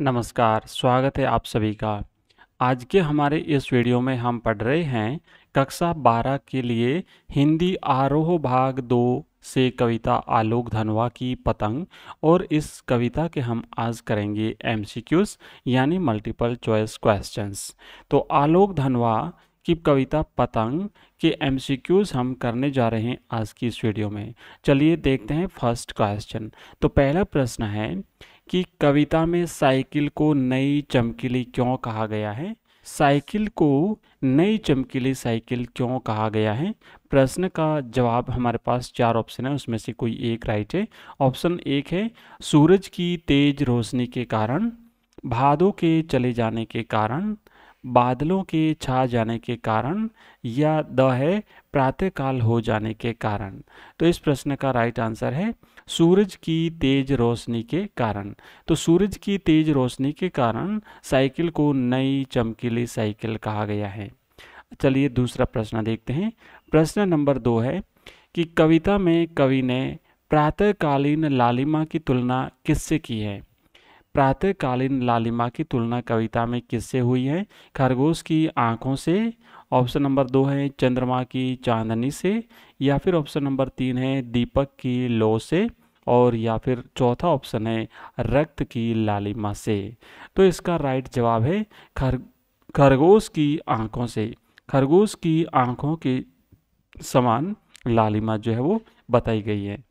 नमस्कार स्वागत है आप सभी का आज के हमारे इस वीडियो में हम पढ़ रहे हैं कक्षा 12 के लिए हिंदी आरोह भाग दो से कविता आलोक धनवा की पतंग और इस कविता के हम आज करेंगे एम यानी मल्टीपल चॉइस क्वेश्चंस तो आलोक धनवा की कविता पतंग के एम हम करने जा रहे हैं आज की इस वीडियो में चलिए देखते हैं फर्स्ट क्वेश्चन तो पहला प्रश्न है कि कविता में साइकिल को नई चमकीली क्यों कहा गया है साइकिल को नई चमकीली साइकिल क्यों कहा गया है प्रश्न का जवाब हमारे पास चार ऑप्शन है उसमें से कोई एक राइट है ऑप्शन एक है सूरज की तेज रोशनी के कारण भादों के चले जाने के कारण बादलों के छा जाने के कारण या द है प्रातःकाल हो जाने के कारण तो इस प्रश्न का राइट आंसर है सूरज की तेज रोशनी के कारण तो सूरज की तेज रोशनी के कारण साइकिल को नई चमकीली साइकिल कहा गया है चलिए दूसरा प्रश्न देखते हैं प्रश्न नंबर दो है कि कविता में कवि ने प्रातःकालीन लालिमा की तुलना किससे की है प्रातःकालीन लालिमा की तुलना कविता में किससे हुई है खरगोश की आंखों से ऑप्शन नंबर दो है चंद्रमा की चांदनी से या फिर ऑप्शन नंबर तीन है दीपक की लो से और या फिर चौथा ऑप्शन है रक्त की लालिमा से तो इसका राइट जवाब है खर खरगोश की आंखों से खरगोश की आंखों के समान लालिमा जो है वो बताई गई है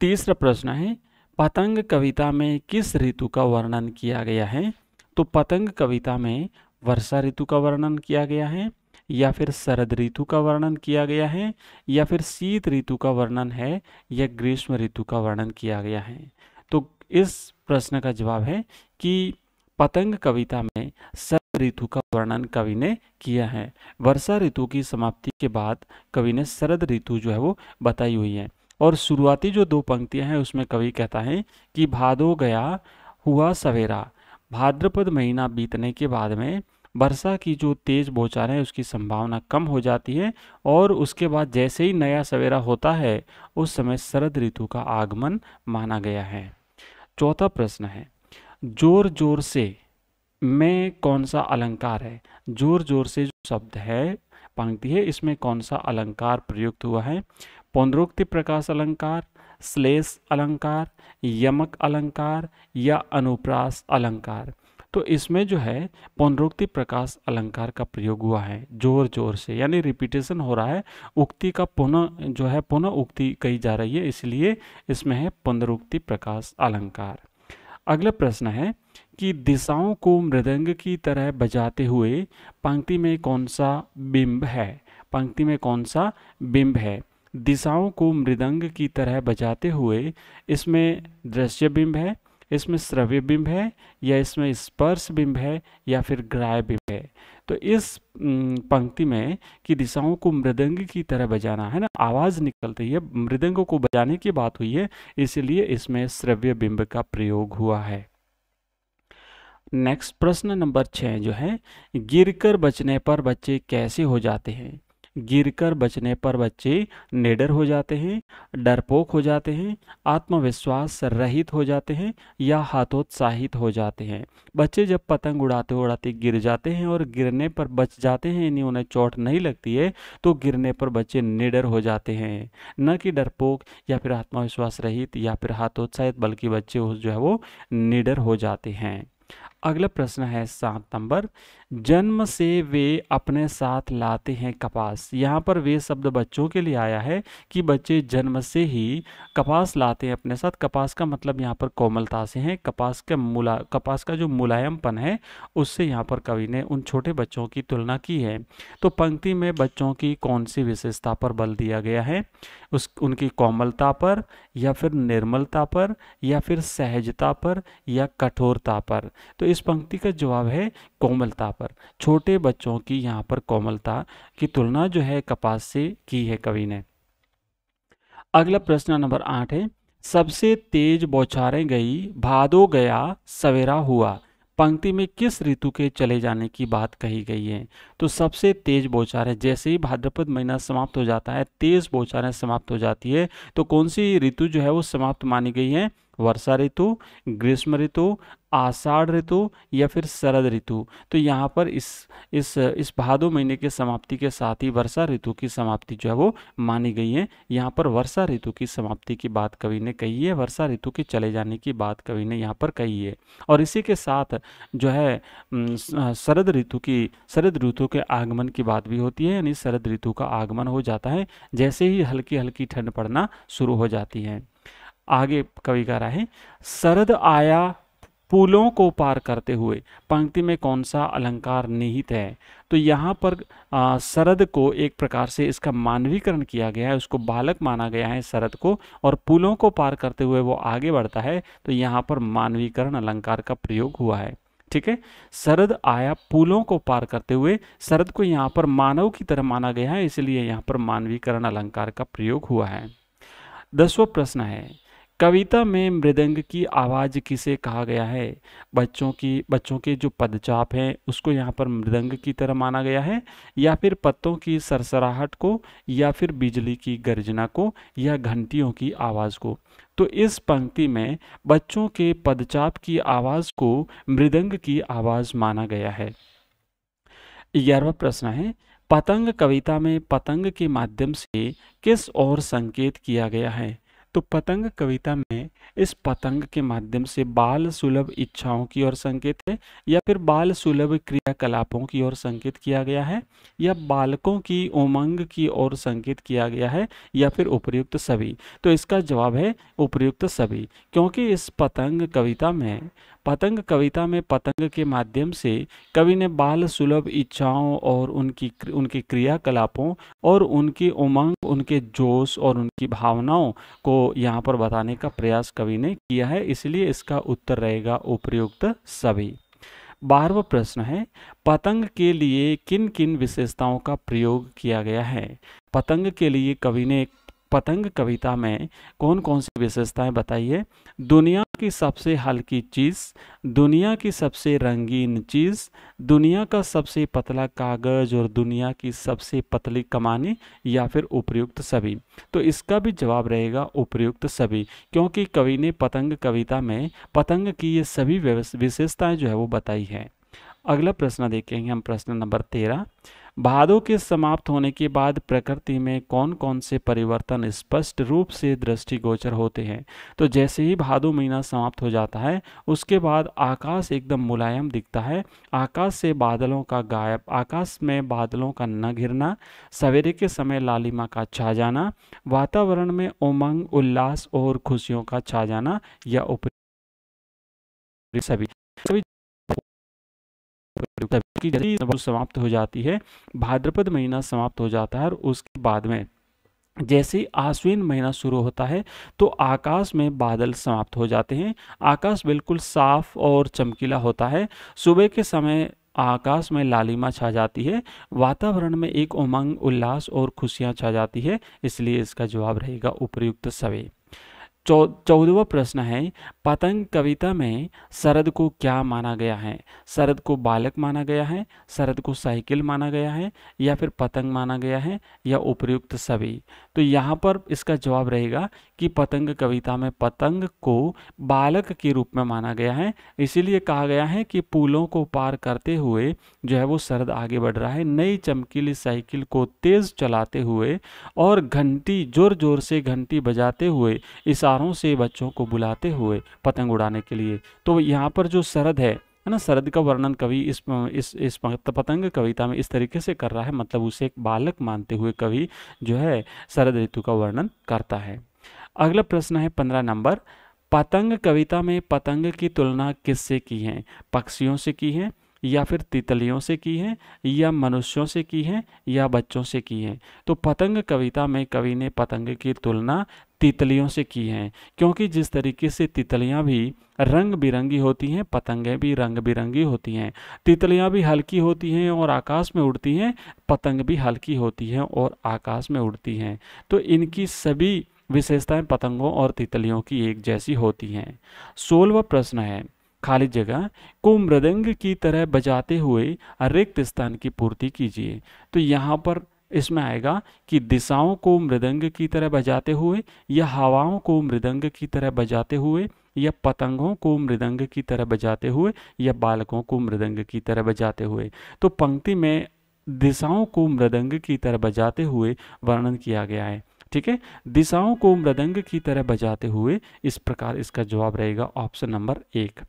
तीसरा प्रश्न है पतंग कविता में किस ऋतु का वर्णन किया गया है तो पतंग कविता में वर्षा ऋतु का वर्णन किया गया है या फिर शरद ऋतु का वर्णन किया गया है या फिर शीत ऋतु का वर्णन है या ग्रीष्म ऋतु का वर्णन किया गया है तो इस प्रश्न का जवाब है कि पतंग कविता में शरद ऋतु का वर्णन कवि ने किया है वर्षा ऋतु की समाप्ति के बाद कवि ने शरद ऋतु जो है वो बताई हुई है और शुरुआती जो दो पंक्तियां हैं उसमें कवि कहता है कि भादो गया हुआ सवेरा भाद्रपद महीना बीतने के बाद में वर्षा की जो तेज़ है उसकी संभावना कम हो जाती है और उसके बाद जैसे ही नया सवेरा होता है उस समय शरद ऋतु का आगमन माना गया है चौथा प्रश्न है जोर जोर से में कौन सा अलंकार है जोर जोर से जो शब्द है पंक्ति है इसमें कौन सा अलंकार प्रयुक्त हुआ है पौनरोक्ति प्रकाश अलंकार श्लेष अलंकार यमक अलंकार या अनुप्रास अलंकार तो इसमें जो है पौनरोक्ति प्रकाश अलंकार का प्रयोग हुआ है जोर जोर से यानी रिपीटेशन हो रहा है उक्ति का पुनः जो है पुनः उक्ति कही जा रही है इसलिए इसमें है पौनरोक्ति प्रकाश अलंकार अगला प्रश्न है कि दिशाओं को मृदंग की तरह बजाते हुए पंक्ति में कौन सा बिंब है पंक्ति में कौन सा बिंब है दिशाओं को मृदंग की तरह बजाते हुए इसमें दृश्य बिंब है इसमें श्रव्य बिंब है या इसमें स्पर्श बिंब है या फिर ग्राय बिंब है तो इस पंक्ति में कि दिशाओं को मृदंग की तरह बजाना है ना आवाज़ निकलती है मृदंग को बजाने की बात हुई है इसलिए इसमें श्रव्य बिंब का प्रयोग हुआ है नेक्स्ट प्रश्न नंबर छः जो है गिरकर बचने पर बच्चे कैसे हो जाते हैं गिरकर बचने पर बच्चे निडर हो जाते हैं डरपोक हो जाते हैं आत्मविश्वास रहित हो जाते हैं या हाथोत्साहित हो जाते हैं बच्चे जब पतंग उड़ाते उड़ाते गिर जाते हैं और गिरने पर बच जाते हैं यानी उन्हें चोट नहीं लगती है तो गिरने पर बच्चे निडर हो जाते हैं न कि डरपोक या फिर आत्मविश्वास रहित या फिर हाथोत्साहित बल्कि बच्चे जो है वो निडर हो जाते हैं अगला प्रश्न है सात नंबर जन्म से वे अपने साथ लाते हैं कपास यहाँ पर वे शब्द बच्चों के लिए आया है कि बच्चे जन्म से ही कपास लाते हैं अपने साथ कपास का मतलब यहाँ पर कोमलता से है कपास का मुला कपास का जो मुलायमपन है उससे यहाँ पर कवि ने उन छोटे बच्चों की तुलना की है तो पंक्ति में बच्चों की कौन सी विशेषता पर बल दिया गया है उस उनकी कोमलता पर या फिर निर्मलता पर या फिर सहजता पर या कठोरता पर तो इस पंक्ति का जवाब है कोमलता पर छोटे बच्चों की यहाँ पर कोमलता की तुलना जो है कपास से की है कवि ने अगला प्रश्न नंबर आठ है सबसे तेज बौछारें गई भादो गया सवेरा हुआ पंक्ति में किस ऋतु के चले जाने की बात कही गई है तो सबसे तेज बोचार है जैसे ही भाद्रपद महीना समाप्त हो जाता है तेज बोचारें समाप्त हो जाती है तो कौन सी ऋतु जो है वो समाप्त मानी गई है वर्षा ऋतु ग्रीष्म ऋतु आषाढ़ ऋतु या फिर शरद ऋतु तो यहाँ पर इस इस इस भादो महीने के समाप्ति के साथ ही वर्षा ऋतु की समाप्ति जो है वो मानी गई है यहाँ पर वर्षा ऋतु की समाप्ति की बात कवि ने कही है वर्षा ऋतु के चले जाने की बात कवि ने यहाँ पर कही है और इसी के साथ जो है शरद ऋतु की शरद ऋतु के आगमन की बात भी होती है यानी शरद ऋतु का आगमन हो जाता है जैसे ही हल्की हल्की ठंड पड़ना शुरू हो जाती है आगे कवि कह रहा है शरद आया पुलों को पार करते हुए पंक्ति में कौन सा अलंकार निहित है तो यहाँ पर शरद को एक प्रकार से इसका मानवीकरण किया गया है उसको बालक माना गया है शरद को और पुलों को पार करते हुए वो आगे बढ़ता है तो यहाँ पर मानवीकरण अलंकार का प्रयोग हुआ है ठीक है शरद आया पुलों को पार करते हुए शरद को यहाँ पर मानव की तरह माना गया है इसलिए यहाँ पर मानवीकरण अलंकार का प्रयोग हुआ है दसवा प्रश्न है कविता में मृदंग की आवाज़ किसे कहा गया है बच्चों की बच्चों के जो पदचाप हैं उसको यहाँ पर मृदंग की तरह माना गया है या फिर पत्तों की सरसराहट को या फिर बिजली की गर्जना को या घंटियों की आवाज़ को तो इस पंक्ति में बच्चों के पदचाप की आवाज़ को मृदंग की आवाज़ माना गया है ग्यारहवा प्रश्न है पतंग कविता में पतंग के माध्यम से किस और संकेत किया गया है तो पतंग कविता में इस पतंग के माध्यम से बाल सुलभ इच्छाओं की ओर संकेत है या फिर बाल सुलभ क्रियाकलापों की ओर संकेत किया गया है या बालकों की उमंग की ओर संकेत किया गया है या फिर उपयुक्त सभी तो इसका जवाब है उपयुक्त सभी क्योंकि इस पतंग कविता में पतंग कविता में पतंग के माध्यम से कवि ने बाल सुलभ इच्छाओं और उनकी उनके क्रियाकलापों और उनकी उमंग उनके जोश और उनकी भावनाओं को यहाँ पर बताने का प्रयास कवि ने किया है इसलिए इसका उत्तर रहेगा उपयुक्त सभी बारहवा प्रश्न है पतंग के लिए किन किन विशेषताओं का प्रयोग किया गया है पतंग के लिए कवि ने पतंग कविता में कौन कौन सी विशेषताएं बताइए दुनिया की सबसे हल्की चीज़ दुनिया की सबसे रंगीन चीज़ दुनिया का सबसे पतला कागज़ और दुनिया की सबसे पतली कमानी या फिर उपयुक्त सभी तो इसका भी जवाब रहेगा उपयुक्त सभी क्योंकि कवि ने पतंग कविता में पतंग की ये सभी विशेषताएं जो है वो बताई हैं अगला प्रश्न देखेंगे हम प्रश्न नंबर तेरह भादों के समाप्त होने के बाद प्रकृति में कौन कौन से परिवर्तन स्पष्ट रूप से दृष्टिगोचर होते हैं तो जैसे ही भादो महीना समाप्त हो जाता है उसके बाद आकाश एकदम मुलायम दिखता है आकाश से बादलों का गायब आकाश में बादलों का न घिरना सवेरे के समय लालिमा का छा जाना वातावरण में उमंग उल्लास और खुशियों का छा जाना या उप सभी सभी की समाप्त हो जाती है भाद्रपद महीना समाप्त हो जाता है और उसके बाद में जैसे आश्विन महीना शुरू होता है तो आकाश में बादल समाप्त हो जाते हैं आकाश बिल्कुल साफ और चमकीला होता है सुबह के समय आकाश में लालिमा छा जाती है वातावरण में एक उमंग उल्लास और खुशियां छा जाती है इसलिए इसका जवाब रहेगा उपयुक्त सवे चौ चौदवा प्रश्न है पतंग कविता में शरद को क्या माना गया है शरद को बालक माना गया है शरद को साइकिल माना गया है या फिर पतंग माना गया है या उपयुक्त सभी तो यहाँ पर इसका जवाब रहेगा कि पतंग कविता में पतंग को बालक के रूप में माना गया है इसीलिए कहा गया है कि पुलों को पार करते हुए जो है वो शरद आगे बढ़ रहा है नई चमकीली साइकिल को तेज़ चलाते हुए और घंटी जोर जोर से घंटी बजाते हुए इशारों से बच्चों को बुलाते हुए पतंग उड़ाने के लिए तो यहाँ पर जो शरद है है ना शरद का वर्णन कवि इस इस इस पतंग कविता में इस तरीके से कर रहा है मतलब उसे एक बालक मानते हुए कवि जो है शरद ऋतु का वर्णन करता है अगला प्रश्न है पंद्रह नंबर पतंग कविता में पतंग की तुलना किससे की है पक्षियों से की है या फिर तितलियों से की हैं या मनुष्यों से की हैं या बच्चों से की हैं तो पतंग कविता में कवि ने पतंग की तुलना तितलियों से की हैं क्योंकि जिस तरीके से तितलियां भी रंग बिरंगी होती हैं पतंगें भी रंग बिरंगी होती हैं तितलियां भी हल्की होती हैं और आकाश में उड़ती हैं पतंग भी हल्की होती हैं और आकाश में उड़ती हैं तो इनकी सभी विशेषताएं पतंगों और तितलियों की एक जैसी होती हैं सोलवा प्रश्न है खाली जगह को मृदंग की तरह बजाते हुए रिक्त स्थान की पूर्ति कीजिए तो यहाँ पर इसमें आएगा कि दिशाओं को मृदंग की तरह बजाते हुए या हवाओं को मृदंग की तरह बजाते हुए या पतंगों को मृदंग की तरह बजाते हुए या बालकों को मृदंग की तरह बजाते हुए तो पंक्ति में दिशाओं को मृदंग की तरह बजाते हुए वर्णन किया गया है ठीक है दिशाओं को मृदंग की तरह बजाते हुए इस प्रकार इसका जवाब रहेगा ऑप्शन नंबर एक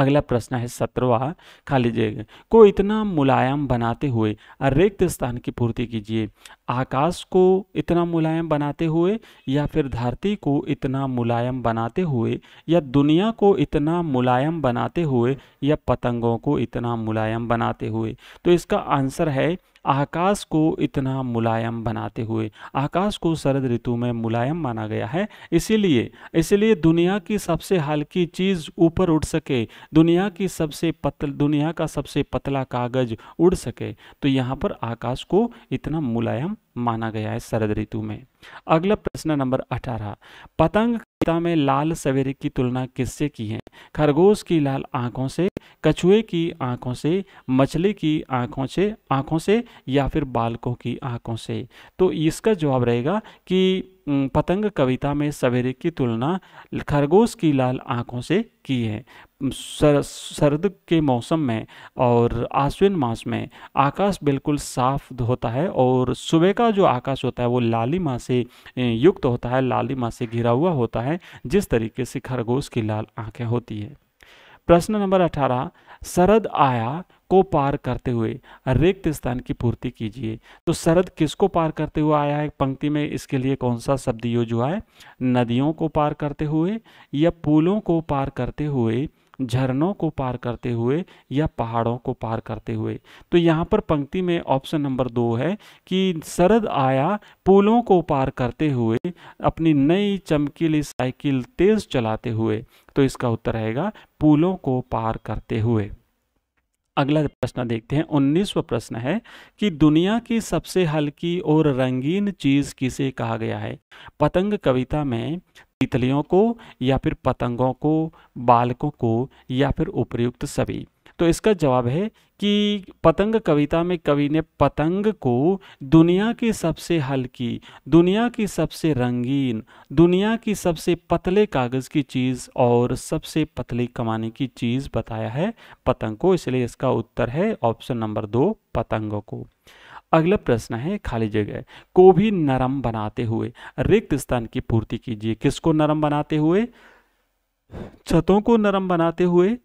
अगला प्रश्न है सत्रवा खाली जगह को इतना मुलायम बनाते हुए रिक्त स्थान की पूर्ति कीजिए आकाश को इतना मुलायम बनाते हुए या फिर धरती को इतना मुलायम बनाते हुए या दुनिया को इतना मुलायम बनाते हुए या पतंगों को इतना मुलायम बनाते हुए तो इसका आंसर है आकाश को इतना मुलायम बनाते हुए आकाश को शरद ऋतु में मुलायम माना गया है इसीलिए इसलिए दुनिया की सबसे हल्की चीज़ ऊपर उड़ सके दुनिया की सबसे पतल दुनिया का सबसे पतला कागज उड़ सके तो यहाँ पर आकाश को इतना मुलायम माना गया है शरद ऋतु में अगला प्रश्न नंबर अठारह पतंग में लाल सवेरे की तुलना किससे की है खरगोश की लाल आंखों से कछुए की आंखों से मछली की आंखों से आंखों से या फिर बालकों की आंखों से तो इसका जवाब रहेगा कि पतंग कविता में सवेरे की तुलना खरगोश की लाल आंखों से की है सर, सर्द के मौसम में और आश्विन मास में आकाश बिल्कुल साफ होता है और सुबह का जो आकाश होता है वो लाली माँ से युक्त होता है लाली माँ से घिरा हुआ होता है जिस तरीके से खरगोश की लाल आंखें होती है प्रश्न नंबर अठारह शरद आया को पार करते हुए रिक्त स्थान की पूर्ति कीजिए तो शरद किसको पार करते हुए आया है पंक्ति में इसके लिए कौन सा शब्द यूज हुआ है नदियों को पार करते हुए या पुलों को पार करते हुए झरनों को पार करते हुए या पहाड़ों को पार करते हुए तो यहाँ पर पंक्ति में ऑप्शन नंबर दो है कि शरद आया पुलों को पार करते हुए अपनी नई चमकीली साइकिल तेज चलाते हुए तो इसका उत्तर रहेगा पुलों को पार करते हुए अगला प्रश्न देखते हैं उन्नीसवा प्रश्न है कि दुनिया की सबसे हल्की और रंगीन चीज किसे कहा गया है पतंग कविता में तितलियों को या फिर पतंगों को बालकों को या फिर उपयुक्त सभी तो इसका जवाब है कि पतंग कविता में कवि ने पतंग को दुनिया की सबसे हल्की दुनिया की सबसे रंगीन दुनिया की सबसे पतले कागज़ की चीज़ और सबसे पतली कमाने की चीज़ बताया है पतंग को इसलिए इसका उत्तर है ऑप्शन नंबर दो पतंगों को अगला प्रश्न है खाली जगह को भी नरम बनाते हुए रिक्त स्थान की पूर्ति कीजिए किसको नरम बनाते हुए छतों को नरम बनाते हुए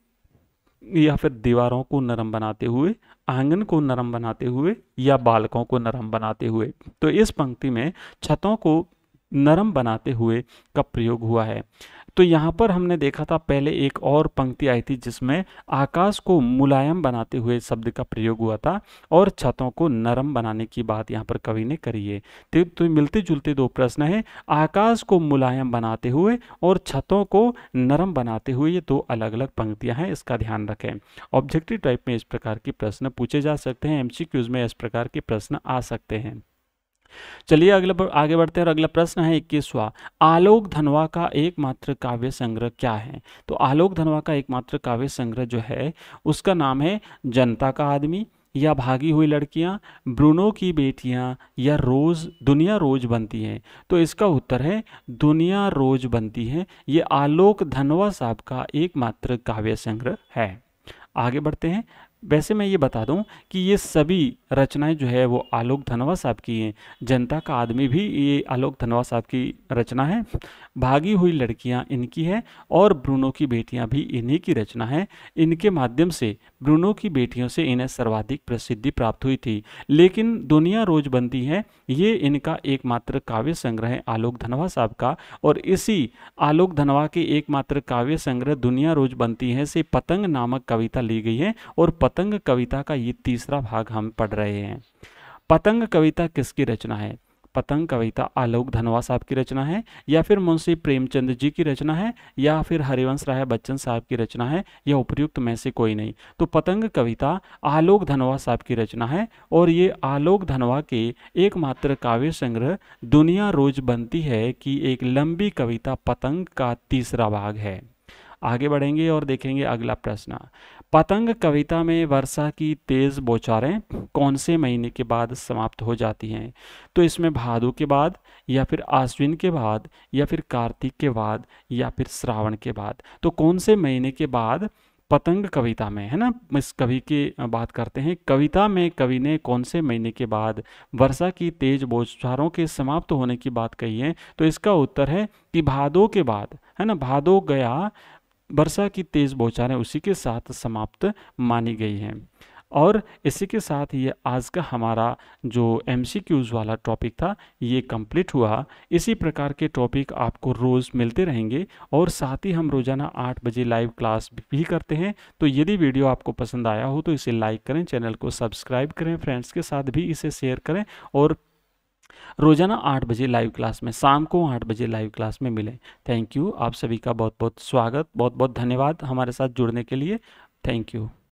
या फिर दीवारों को नरम बनाते हुए आंगन को नरम बनाते हुए या बालकों को नरम बनाते हुए तो इस पंक्ति में छतों को नरम बनाते हुए का प्रयोग हुआ है तो यहाँ पर हमने देखा था पहले एक और पंक्ति आई थी जिसमें आकाश को मुलायम बनाते हुए शब्द का प्रयोग हुआ था और छतों को नरम बनाने की बात यहाँ पर कवि ने करी है तो, तो मिलते जुलते दो प्रश्न है आकाश को मुलायम बनाते हुए और छतों को नरम बनाते हुए ये दो अलग अलग पंक्तियाँ हैं इसका ध्यान रखें ऑब्जेक्टिव टाइप में इस प्रकार के प्रश्न पूछे जा सकते हैं एम में इस प्रकार के प्रश्न आ सकते हैं चलिए अगले पर आगे बढ़ते हैं और अगला प्रश्न है इक्कीसवा आलोक धनवा का एकमात्र काव्य संग्रह क्या है तो आलोक धनवा का एकमात्र काव्य संग्रह जो है उसका नाम है जनता का आदमी या भागी हुई लड़कियां ब्रूनो की बेटियां या रोज़ दुनिया रोज़ बनती है तो इसका उत्तर है दुनिया रोज़ बनती है ये आलोक धनवा साहब का एकमात्र काव्य संग्रह है आगे बढ़ते हैं वैसे मैं ये बता दूं कि ये सभी रचनाएं जो है वो आलोक धनवा साहब की हैं जनता का आदमी भी ये आलोक धनवा साहब की रचना है भागी हुई लड़कियां इनकी है और ब्रूनो की बेटियां भी इन्हीं की रचना है इनके माध्यम से ब्रूनो की बेटियों से इन्हें सर्वाधिक प्रसिद्धि प्राप्त हुई थी लेकिन दुनिया रोज बनती है ये इनका एकमात्र काव्य संग्रह है आलोक धनवा साहब का और इसी आलोक धनवा के एकमात्र काव्य संग्रह दुनिया रोज बनती है से पतंग नामक कविता ली गई है और पतंग कविता का ये तीसरा भाग हम पढ़ रहे हैं पतंग कविता किसकी रचना है पतंग कविता आलोक धनवा साहब की रचना है या फिर मुंशी प्रेमचंद जी की रचना है या फिर हरिवंश राय बच्चन साहब की रचना है या उपयुक्त में से कोई नहीं तो पतंग कविता आलोक धनवा साहब की रचना है और ये आलोक धनवा के एकमात्र काव्य संग्रह दुनिया रोज बनती है कि एक लंबी कविता पतंग का तीसरा भाग है आगे बढ़ेंगे और देखेंगे अगला प्रश्न पतंग कविता में वर्षा की तेज़ बोचारें कौन से महीने के बाद समाप्त हो जाती हैं तो इसमें भादु के बाद या फिर आश्विन के बाद या फिर कार्तिक के बाद या फिर श्रावण के बाद तो कौन से महीने के बाद पतंग कविता में है ना इस कवि के बात करते हैं कविता में कवि ने कौन से महीने के बाद वर्षा की तेज बोझारों के समाप्त होने की बात कही है तो इसका उत्तर है कि भादों के बाद है ना भादो गया वर्षा की तेज़ बौछारें उसी के साथ समाप्त मानी गई हैं और इसी के साथ ये आज का हमारा जो एम वाला टॉपिक था ये कंप्लीट हुआ इसी प्रकार के टॉपिक आपको रोज़ मिलते रहेंगे और साथ ही हम रोज़ाना आठ बजे लाइव क्लास भी करते हैं तो यदि वीडियो आपको पसंद आया हो तो इसे लाइक करें चैनल को सब्सक्राइब करें फ्रेंड्स के साथ भी इसे शेयर करें और रोज़ाना आठ बजे लाइव क्लास में शाम को आठ बजे लाइव क्लास में मिलें थैंक यू आप सभी का बहुत बहुत स्वागत बहुत बहुत धन्यवाद हमारे साथ जुड़ने के लिए थैंक यू